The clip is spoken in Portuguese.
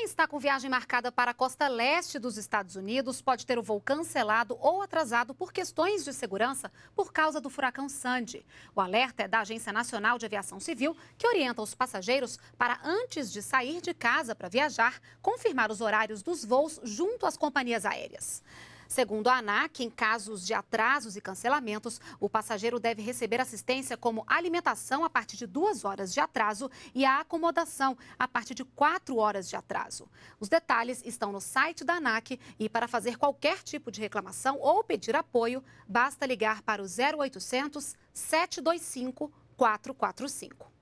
quem está com viagem marcada para a costa leste dos Estados Unidos pode ter o voo cancelado ou atrasado por questões de segurança por causa do furacão Sandy. O alerta é da Agência Nacional de Aviação Civil, que orienta os passageiros para, antes de sair de casa para viajar, confirmar os horários dos voos junto às companhias aéreas. Segundo a ANAC, em casos de atrasos e cancelamentos, o passageiro deve receber assistência como alimentação a partir de duas horas de atraso e a acomodação a partir de quatro horas de atraso. Os detalhes estão no site da ANAC e para fazer qualquer tipo de reclamação ou pedir apoio, basta ligar para o 0800 725 445.